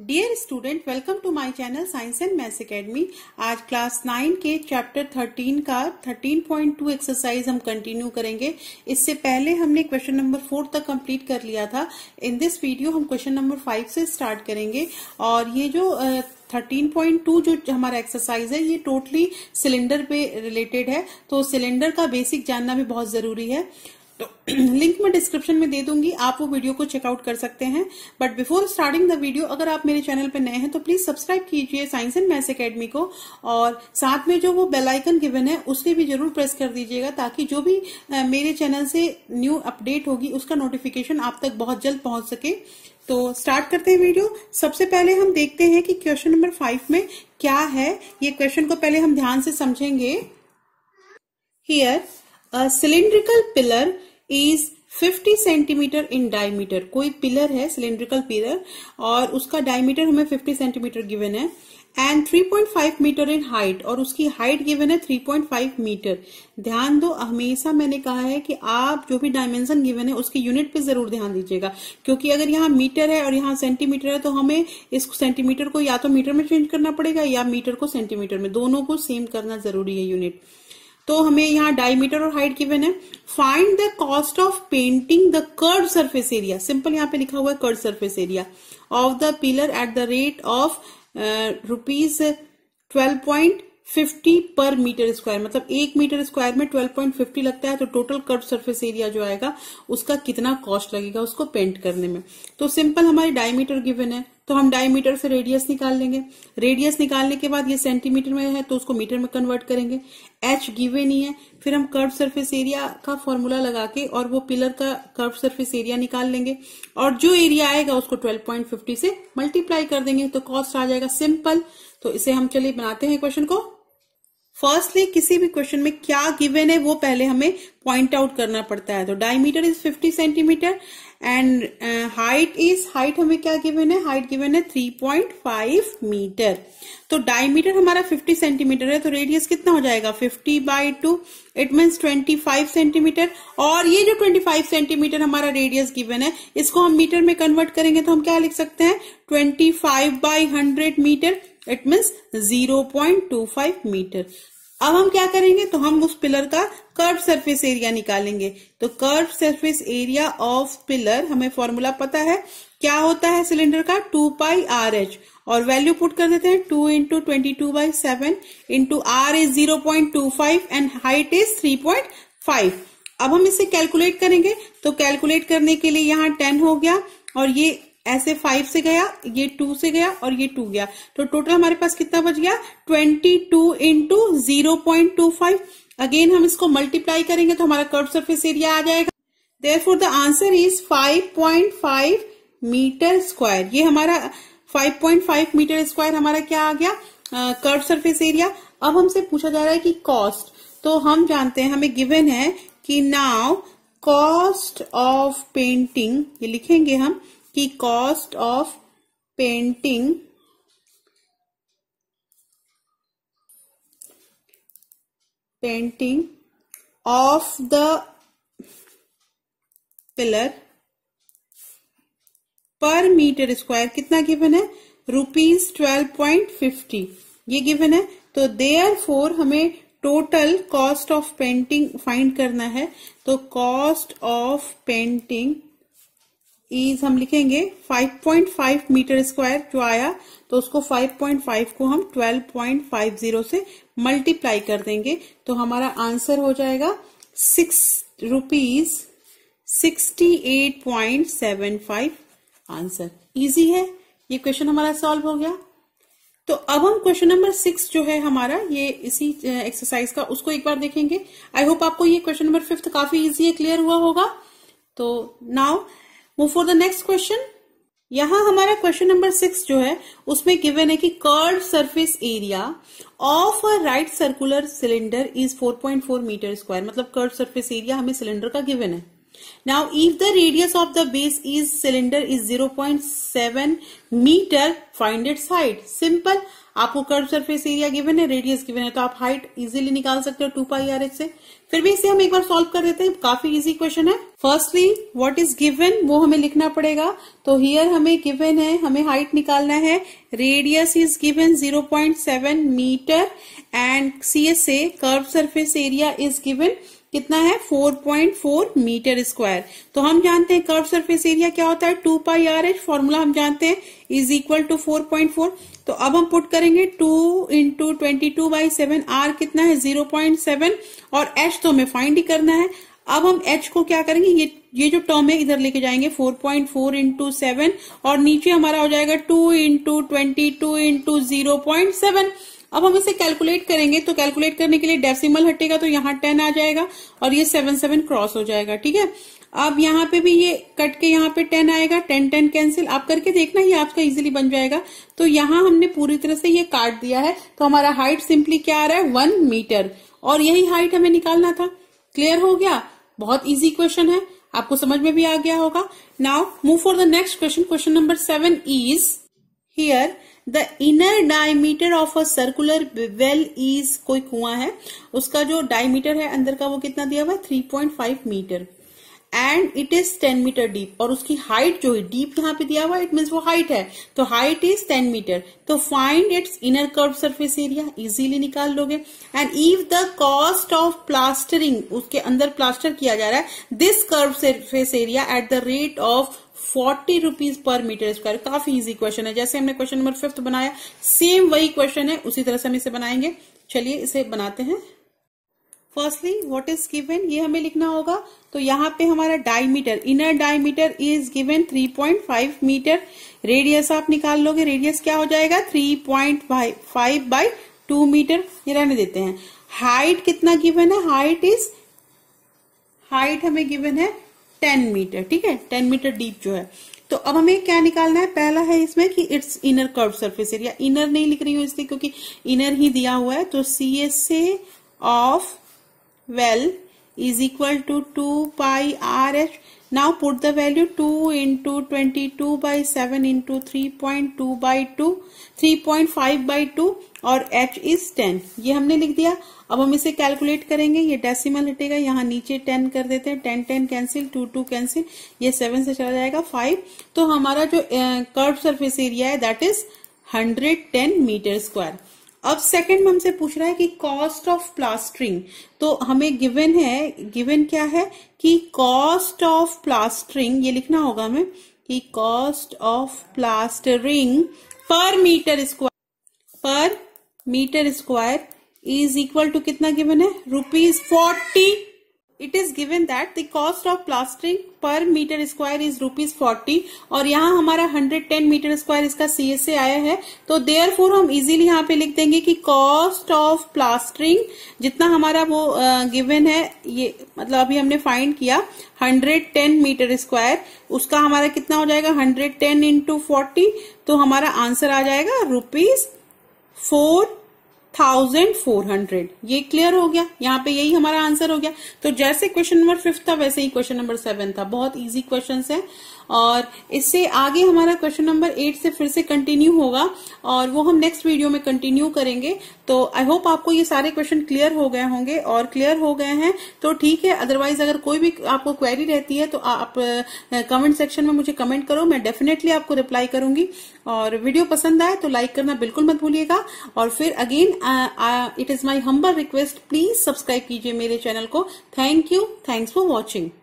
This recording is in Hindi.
Dear student welcome to my channel science and maths academy आज क्लास नाइन के चैप्टर थर्टीन का थर्टीन पॉइंट टू एक्सरसाइज हम कंटिन्यू करेंगे इससे पहले हमने क्वेश्चन नंबर फोर तक कंप्लीट कर लिया था इन दिस वीडियो हम क्वेश्चन नंबर फाइव से स्टार्ट करेंगे और ये जो uh, 13.2 जो हमारा एक्सरसाइज है ये टोटली सिलेंडर पे रिलेटेड है तो सिलेंडर का बेसिक जानना भी बहुत जरूरी है तो लिंक मैं डिस्क्रिप्शन में दे दूंगी आप वो वीडियो को चेकआउट कर सकते हैं but before starting the video अगर आप मेरे चैनल पर नए हैं तो प्लीज सब्सक्राइब कीजिए साइंस एंड मैथ्स एकेडमी को और साथ में जो वो बेलाइकन गिवन है उसके भी जरूर प्रेस कर दीजिएगा ताकि जो भी मेरे चैनल से न्यू अपडेट होगी उसका नोटिफिकेशन आप तक बहुत जल्द पहुंच सके तो स्टार्ट करते हैं वीडियो सबसे पहले हम देखते हैं कि क्वेश्चन नंबर फाइव में क्या है ये क्वेश्चन को पहले हम ध्यान से समझेंगे here a cylindrical is 50 centimetre in diameter कोई पिलर है सिलेंड्रिकल पिलर और उसका डायमीटर हमें 50 सेंटीमीटर गिवन है एंड 3.5 मीटर इन हाइट और उसकी हाइट गिवन है 3.5 मीटर ध्यान दो हमेशा मैंने कहा है कि आप जो भी डायमेंशन गिवन है उसकी यूनिट पे जरूर ध्यान दीजिएगा क्योंकि अगर यहाँ मीटर है और यहाँ सेंटीमीटर है तो हमें इस सेंटीमीटर को या तो मीटर में चेंज करना पड़ेगा या मीटर को सेंटीमीटर में दोनों को सेम करना जरूरी है यूनिट तो हमें यहाँ डायमीटर और हाइट गिवन है find the cost of painting the curve surface area simple यहाँ पे लिखा हुआ है curve surface area of the pillar at the rate of rupees twelve point fifty per metre square मतलब एक मीटर स्क्वायर में ट्वेल्व पॉइंट फिफ्टी लगता है तो टोटल कर्व सरफेस एरिया जो आएगा उसका कितना कॉस्ट लगेगा उसको पेंट करने में तो सिंपल हमारे डायमीटर गिवन है तो हम डायमीटर से रेडियस निकाल लेंगे रेडियस निकालने के बाद ये सेंटीमीटर में है तो उसको मीटर में कन्वर्ट करेंगे एच गिवे नहीं है फिर हम कर्व सरफेस एरिया का फॉर्मूला लगा के और वो पिलर का कर्व सरफेस एरिया निकाल लेंगे और जो एरिया आएगा उसको 12.50 से मल्टीप्लाई कर देंगे तो कॉस्ट आ जाएगा सिंपल तो इसे हम चलिए बनाते हैं क्वेश्चन को फर्स्टली किसी भी क्वेश्चन में क्या गिवन है वो पहले हमें पॉइंट आउट करना पड़ता है तो diameter is 50 centimetre and height is height हमें क्या गिवन है हाइट गिवन है 3.5 मीटर तो डायमीटर हमारा 50 सेंटीमीटर है तो रेडियस कितना हो जाएगा 50 by two it means 25 centimetre और ये जो 25 सेंटीमीटर हमारा रेडियस गिवन है इसको हम मीटर में कन्वर्ट करेंगे तो हम क्या लिख सकते हैं twenty five by hundred metre it means 0.25 metre अब हम क्या करेंगे तो हम उस पिलर का कर्व सरफेस एरिया निकालेंगे तो curve surface area of pillar हमें फॉर्मूला पता है क्या होता है सिलेंडर का टू पाई आर एच और वैल्यू पुट कर देते हैं two into twenty two by seven into R is zero point two five and height is three point five अब हम इसे कैलकुलेट करेंगे तो कैलकुलेट करने के लिए यहाँ टेन हो गया और ये ऐसे फाइव से गया ये टू से गया और ये टू गया तो टोटल हमारे पास कितना बच गया twenty two into zero point two five again हम इसको मल्टीप्लाई करेंगे तो हमारा कर्व सरफेस एरिया आ जाएगा therefore the answer is five point five metre square ये हमारा five point five metre square हमारा क्या आ गया कर्व सरफेस एरिया अब हमसे पूछा जा रहा है कि कॉस्ट तो हम जानते हैं हमें गिवन है कि नाउ कॉस्ट ऑफ पेंटिंग ये लिखेंगे हम कि cost of painting painting of the pillar per metre square कितना गिवन है रुपीज ट्वेल्व पॉइंट फिफ्टी ये गिवन है तो देयर फोर हमें total cost of painting find करना है तो कॉस्ट ऑफ पेंटिंग इज हम लिखेंगे 5.5 मीटर स्क्वायर जो आया तो उसको 5.5 को हम 12.50 से मल्टीप्लाई कर देंगे तो हमारा आंसर हो जाएगा six rupees sixty eight point seven five answer easy है ये क्वेश्चन हमारा सॉल्व हो गया तो अब हम क्वेश्चन नंबर सिक्स जो है हमारा ये इसी एक्सरसाइज का उसको एक बार देखेंगे आई होप आपको ये क्वेश्चन नंबर फिफ्थ काफी इजी है क्लियर हुआ होगा तो now move for the next question यहां हमारा क्वेश्चन नंबर सिक्स जो है उसमें गिवन है कि curve surface area of a right circular cylinder is 4.4 metre square मतलब कर्व सरफेस एरिया हमें सिलेंडर का गिवन है Now, if the radius of the base is cylinder is 0.7 meter, find its height. Simple. आपको कर्व सरफेस एरिया गिवन है रेडियस गिवन है तो आप हाइट इजीली निकाल सकते हो टू पाई आर एच से फिर भी इसे हम एक बार सॉल्व कर देते हैं काफी इजी क्वेश्चन है फर्स्टली व्हाट इज गिवन वो हमें लिखना पड़ेगा तो हियर हमें गिवन है हमें हाइट निकालना है radius is given 0.7 metre and C S A curve surface area is given कितना है 4.4 मीटर स्क्वायर तो हम जानते हैं कर्व सरफेस एरिया क्या होता है two pi R H formula हम जानते हैं इज इक्वल टू 4.4 तो अब हम पुट करेंगे 2 into twenty two by seven R कितना है 0.7 और एच तो हमें फाइंड ही करना है अब हम एच को क्या करेंगे ये ये जो टर्म है इधर लेके जाएंगे 4.4 पॉइंट फोर इंटू सेवन और नीचे हमारा हो जाएगा 2 into twenty two into zero point seven अब हम इसे कैलकुलेट करेंगे तो कैलकुलेट करने के लिए डेसिमल हटेगा तो यहाँ टेन आ जाएगा और ये सेवन सेवन क्रॉस हो जाएगा ठीक है अब यहाँ पे भी ये कट के यहाँ पे टेन आएगा टेन टेन कैंसिल आप करके देखना ये आपका इजीली बन जाएगा तो यहाँ हमने पूरी तरह से ये काट दिया है तो हमारा हाइट सिंपली क्या आ रहा है वन मीटर और यही हाइट हमें निकालना था क्लियर हो गया बहुत इजी क्वेश्चन है आपको समझ में भी आ गया होगा now move for the next question question number seven is here the inner diameter of a circular well is कोई कुआं है उसका जो डायमीटर है अंदर का वो कितना दिया हुआ है three point five metre and it is ten metre deep और उसकी हाइट जो है डीप यहाँ पे दिया हुआ है इट मीन वो हाइट है तो हाइट इज टेन मीटर तो find its inner curve surface area easily निकाल लोगे and if the cost of plastering उसके अंदर प्लास्टर किया जा रहा है this curve surface area at the rate of forty rupees per metre square काफी इजी क्वेश्चन है जैसे हमने क्वेश्चन नंबर फिफ्थ बनाया सेम वही क्वेश्चन है उसी तरह से हम इसे बनाएंगे चलिए इसे बनाते हैं फर्स्टली व्हाट इज गिवन ये हमें लिखना होगा तो यहाँ पे हमारा diameter inner diameter is given 3.5 metre radius आप निकाल लोगे रेडियस क्या हो जाएगा 3.5 point five by two metre ये रहने देते हैं हाइट कितना गिवन है हाइट इज हाइट हमें गिवन है टेन मीटर ठीक है टेन मीटर डीप जो है तो अब हमें क्या निकालना है पहला है इसमें कि its inner curve surface area inner नहीं लिख रही हूं इसलिए क्योंकि इनर ही दिया हुआ है तो C S F of well is equal to two pi R H Now put the value 2 into 22 by 7 into 3.2 by 2, 3.5 by 2 और h is 10. ये हमने लिख दिया अब हम इसे कैलकुलेट करेंगे ये डेसिमल हटेगा यहाँ नीचे 10 कर देते हैं 10 10 कैंसिल 2 2 कैंसिल ये 7 से चला जाएगा 5 तो हमारा जो कर्व सरफेस एरिया है दैट इज 110 मीटर स्क्वायर अब सेकंड हमसे पूछ रहा है कि कॉस्ट ऑफ प्लास्टरिंग तो हमें गिवन है गिवन क्या है कि कॉस्ट ऑफ प्लास्टरिंग ये लिखना होगा हमें कि cost of plastering per metre square per metre square is equal to कितना गिवन है rupees forty it is given that the cost of plastering per metre square is rupees forty और यहाँ हमारा हंड्रेड टेन मीटर स्क्वायर इसका सी एस ए आया है तो देयर फोर हम इजिली यहाँ पे लिख देंगे कि कॉस्ट ऑफ प्लास्टरिंग जितना हमारा वो गिवन uh, है ये मतलब अभी हमने फाइंड किया हंड्रेड टेन मीटर स्क्वायर उसका हमारा कितना हो जाएगा हंड्रेड टेन इंटू फोर्टी तो हमारा आंसर आ जाएगा rupees four thousand four hundred ये क्लियर हो गया यहाँ पे यही हमारा आंसर हो गया तो जैसे क्वेश्चन नंबर फिफ्थ था वैसे ही क्वेश्चन नंबर सेवन था बहुत इजी क्वेश्चन है और इससे आगे हमारा क्वेश्चन नंबर एट से फिर से कंटिन्यू होगा और वो हम नेक्स्ट वीडियो में कंटिन्यू करेंगे तो आई होप आपको ये सारे क्वेश्चन क्लियर हो गए होंगे और क्लियर हो गए हैं तो ठीक है अदरवाइज अगर कोई भी आपको क्वेरी रहती है तो आप कमेंट सेक्शन में मुझे कमेंट करो मैं डेफिनेटली आपको रिप्लाई करूंगी और वीडियो पसंद आए तो लाइक करना बिल्कुल मत भूलिएगा और फिर again it is my humble request please subscribe कीजिए मेरे चैनल को thank you thanks for watching